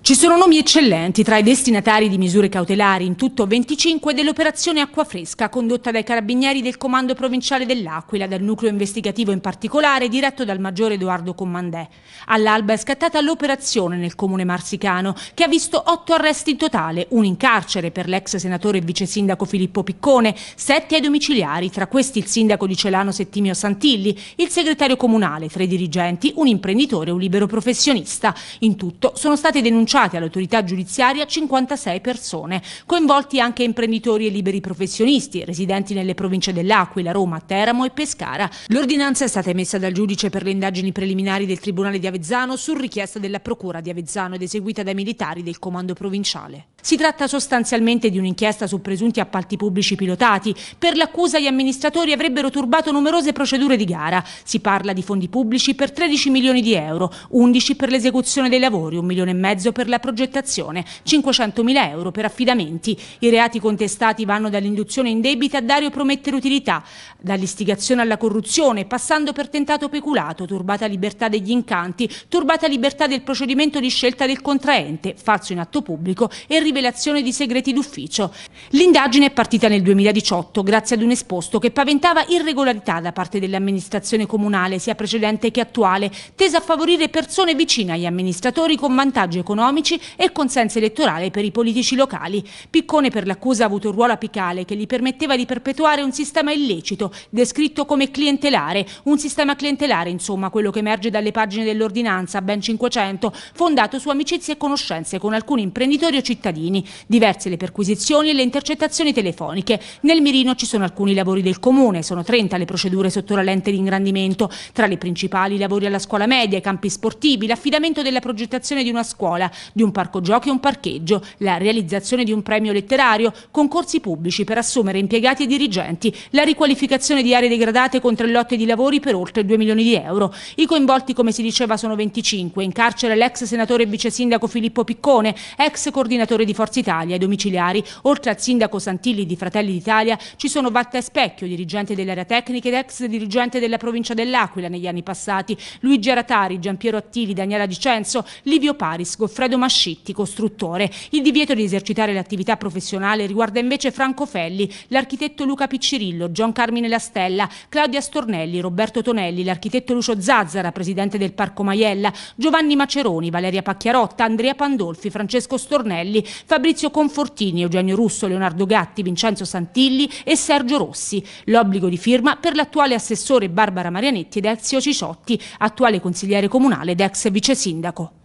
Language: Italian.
Ci sono nomi eccellenti tra i destinatari di misure cautelari, in tutto 25 dell'operazione Acqua Fresca condotta dai carabinieri del Comando Provinciale dell'Aquila, dal nucleo investigativo in particolare diretto dal maggiore Edoardo Commandè. All'alba è scattata l'operazione nel comune marsicano, che ha visto otto arresti in totale, un in carcere per l'ex senatore e vice sindaco Filippo Piccone, sette ai domiciliari, tra questi il sindaco di Celano Settimio Santilli, il segretario comunale, tre dirigenti, un imprenditore e un libero professionista. In tutto sono state denunciate denunciate all'autorità giudiziaria 56 persone, coinvolti anche imprenditori e liberi professionisti, residenti nelle province dell'Aquila, Roma, Teramo e Pescara. L'ordinanza è stata emessa dal giudice per le indagini preliminari del Tribunale di Avezzano su richiesta della Procura di Avezzano ed eseguita dai militari del Comando Provinciale. Si tratta sostanzialmente di un'inchiesta su presunti appalti pubblici pilotati. Per l'accusa gli amministratori avrebbero turbato numerose procedure di gara. Si parla di fondi pubblici per 13 milioni di euro, 11 per l'esecuzione dei lavori, un milione e mezzo per per la progettazione, 500.000 euro per affidamenti. I reati contestati vanno dall'induzione in debita a dare o promettere utilità, dall'istigazione alla corruzione, passando per tentato peculato, turbata libertà degli incanti, turbata libertà del procedimento di scelta del contraente, falso in atto pubblico e rivelazione di segreti d'ufficio. L'indagine è partita nel 2018 grazie ad un esposto che paventava irregolarità da parte dell'amministrazione comunale, sia precedente che attuale, tesa a favorire persone vicine agli amministratori con vantaggio economico economici e consenso elettorale per i politici locali. Piccone per l'accusa ha avuto un ruolo apicale che gli permetteva di perpetuare un sistema illecito, descritto come clientelare, un sistema clientelare insomma, quello che emerge dalle pagine dell'ordinanza, ben 500, fondato su amicizie e conoscenze con alcuni imprenditori o cittadini, diverse le perquisizioni e le intercettazioni telefoniche. Nel mirino ci sono alcuni lavori del comune, sono 30 le procedure sotto la lente di ingrandimento, tra le principali i lavori alla scuola media, i campi sportivi, l'affidamento della progettazione di una scuola, di un parco giochi e un parcheggio, la realizzazione di un premio letterario, concorsi pubblici per assumere impiegati e dirigenti, la riqualificazione di aree degradate con tre lotte di lavori per oltre 2 milioni di euro. I coinvolti, come si diceva, sono 25, in carcere l'ex senatore e vice sindaco Filippo Piccone, ex coordinatore di Forza Italia e domiciliari, oltre al sindaco Santilli di Fratelli d'Italia ci sono Vatta Specchio, dirigente dell'area tecnica ed ex dirigente della provincia dell'Aquila negli anni passati, Luigi Aratari, Giampiero Attili, Daniela Dicenzo, Livio Paris, Goffredo Alfredo Mascitti, costruttore. Il divieto di esercitare l'attività professionale riguarda invece Franco Felli, l'architetto Luca Piccirillo, Gian Carmine Lastella, Claudia Stornelli, Roberto Tonelli, l'architetto Lucio Zazzara, presidente del Parco Maiella, Giovanni Maceroni, Valeria Pacchiarotta, Andrea Pandolfi, Francesco Stornelli, Fabrizio Confortini, Eugenio Russo, Leonardo Gatti, Vincenzo Santilli e Sergio Rossi. L'obbligo di firma per l'attuale assessore Barbara Marianetti ed Ezio Cicciotti, attuale consigliere comunale ed ex vice sindaco.